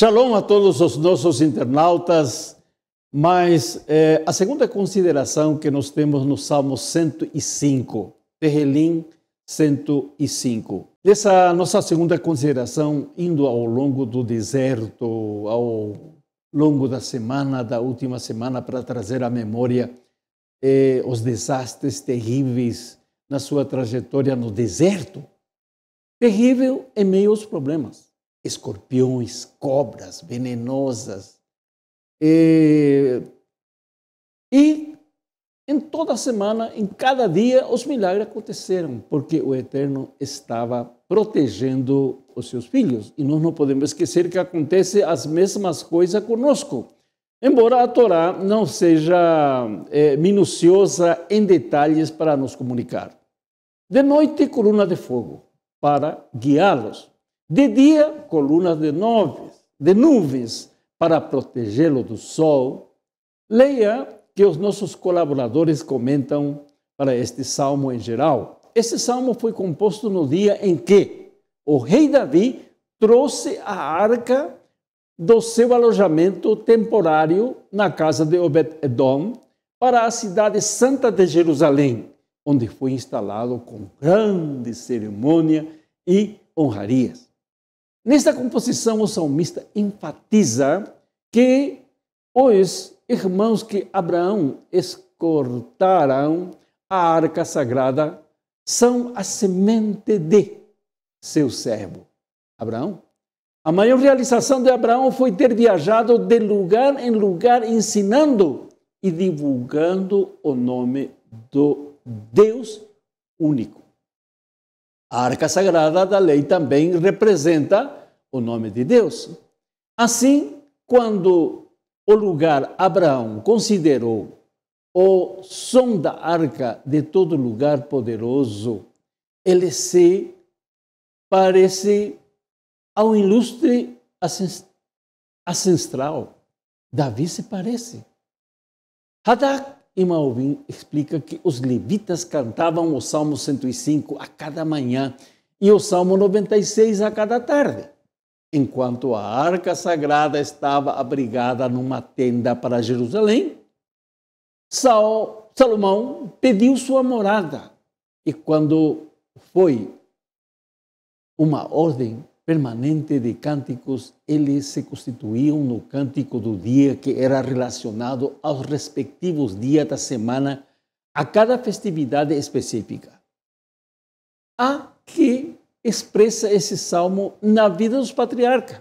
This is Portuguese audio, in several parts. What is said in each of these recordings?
Shalom a todos os nossos internautas, mas eh, a segunda consideração que nós temos no Salmo 105, Terrelim 105. Nessa nossa segunda consideração, indo ao longo do deserto, ao longo da semana, da última semana, para trazer à memória eh, os desastres terríveis na sua trajetória no deserto. Terrível em meio aos problemas escorpiões, cobras venenosas. E, e em toda semana, em cada dia, os milagres aconteceram, porque o Eterno estava protegendo os seus filhos. E nós não podemos esquecer que acontece as mesmas coisas conosco. Embora a Torá não seja é, minuciosa em detalhes para nos comunicar. De noite, coluna de fogo, para guiá-los. De dia, colunas de nuvens, de nuvens para protegê-lo do sol. Leia que os nossos colaboradores comentam para este salmo em geral. Este salmo foi composto no dia em que o rei Davi trouxe a arca do seu alojamento temporário na casa de Obed-edom para a cidade santa de Jerusalém, onde foi instalado com grande cerimônia e honrarias. Nesta composição, o salmista enfatiza que os irmãos que Abraão escortaram a arca sagrada são a semente de seu servo Abraão. A maior realização de Abraão foi ter viajado de lugar em lugar ensinando e divulgando o nome do Deus único. A arca sagrada da lei também representa o nome de Deus. Assim, quando o lugar Abraão considerou o som da arca de todo lugar poderoso, ele se parece ao ilustre ancestral. Davi se parece. Hadak Imaubim explica que os levitas cantavam o Salmo 105 a cada manhã e o Salmo 96 a cada tarde, enquanto a arca sagrada estava abrigada numa tenda para Jerusalém. Saul, Salomão pediu sua morada e quando foi uma ordem permanente de cânticos, eles se constituíam no cântico do dia que era relacionado aos respectivos dias da semana, a cada festividade específica. Há que expressa esse salmo na vida dos patriarcas.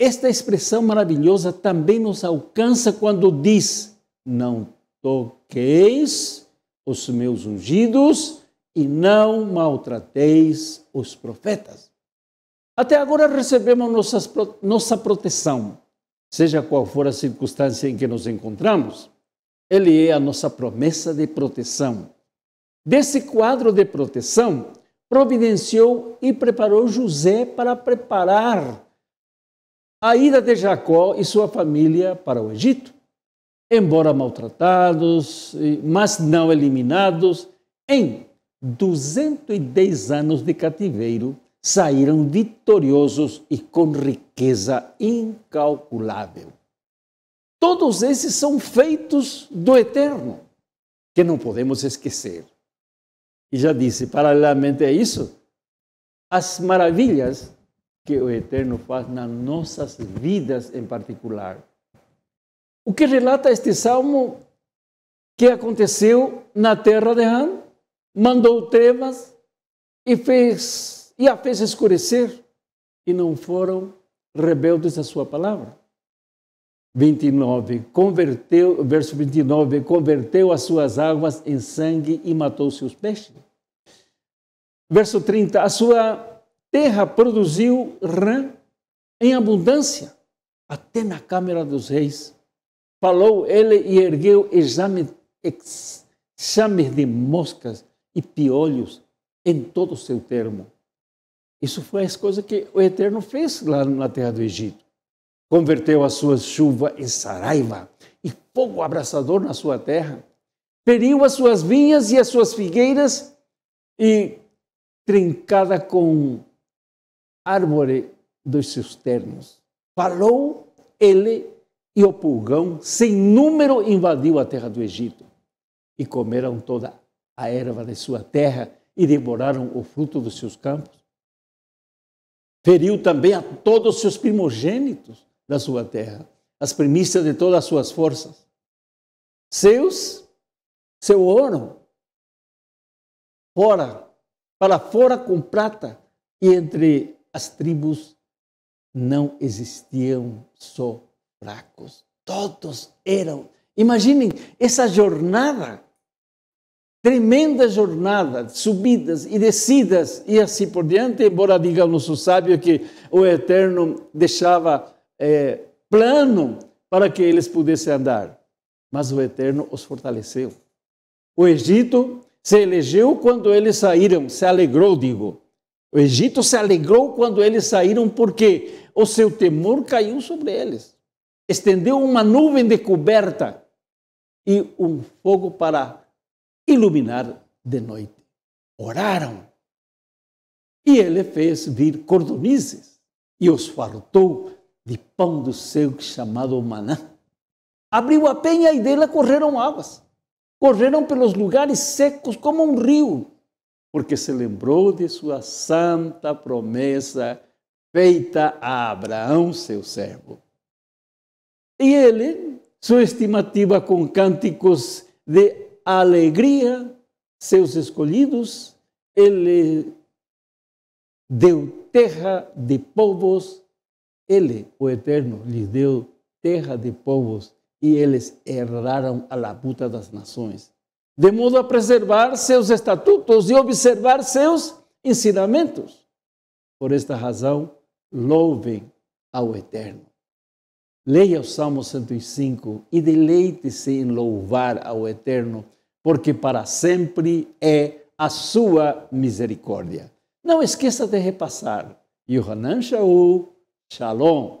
Esta expressão maravilhosa também nos alcança quando diz: Não toqueis os meus ungidos e não maltrateis os profetas. Até agora recebemos nossas, nossa proteção, seja qual for a circunstância em que nos encontramos, ele é a nossa promessa de proteção. Desse quadro de proteção, providenciou e preparou José para preparar a ida de Jacó e sua família para o Egito. Embora maltratados, mas não eliminados, em 210 anos de cativeiro, saíram vitoriosos e com riqueza incalculável. Todos esses são feitos do Eterno, que não podemos esquecer. E já disse, paralelamente a isso, as maravilhas que o Eterno faz nas nossas vidas em particular. O que relata este salmo que aconteceu na terra de Han? Mandou trevas e fez e a fez escurecer e não foram rebeldes à sua palavra. 29, converteu, verso 29, converteu as suas águas em sangue e matou seus peixes. Verso 30, a sua terra produziu rã em abundância, até na câmara dos reis. Falou ele e ergueu exame, exames de moscas e piolhos em todo o seu termo. Isso foi as coisas que o Eterno fez lá na terra do Egito. Converteu a sua chuva em saraiva e fogo abraçador na sua terra. Feriu as suas vinhas e as suas figueiras e trincada com árvore dos seus ternos. Falou ele e o pulgão, sem número, invadiu a terra do Egito e comeram toda a erva de sua terra e devoraram o fruto dos seus campos Feriu também a todos os seus primogênitos da sua terra, as primícias de todas as suas forças. Seus, seu ouro, fora, para fora com prata, e entre as tribos não existiam só fracos. Todos eram. Imaginem essa jornada tremenda jornada, subidas e descidas e assim por diante, embora diga o nosso sábio que o Eterno deixava é, plano para que eles pudessem andar. Mas o Eterno os fortaleceu. O Egito se elegeu quando eles saíram, se alegrou, digo. O Egito se alegrou quando eles saíram, porque o seu temor caiu sobre eles. Estendeu uma nuvem de coberta e um fogo para iluminar de noite. Oraram. E ele fez vir cordonizes e os fartou de pão do seu chamado maná. Abriu a penha e dela correram águas. Correram pelos lugares secos como um rio, porque se lembrou de sua santa promessa feita a Abraão, seu servo. E ele, sua estimativa com cânticos de a alegria, seus escolhidos, ele deu terra de povos, ele, o Eterno, lhe deu terra de povos e eles erraram a labuta das nações, de modo a preservar seus estatutos e observar seus ensinamentos. Por esta razão, louvem ao Eterno. Leia o Salmo 105 e deleite-se em louvar ao Eterno, porque para sempre é a sua misericórdia. Não esqueça de repassar. Yohanan Shaul, Shalom.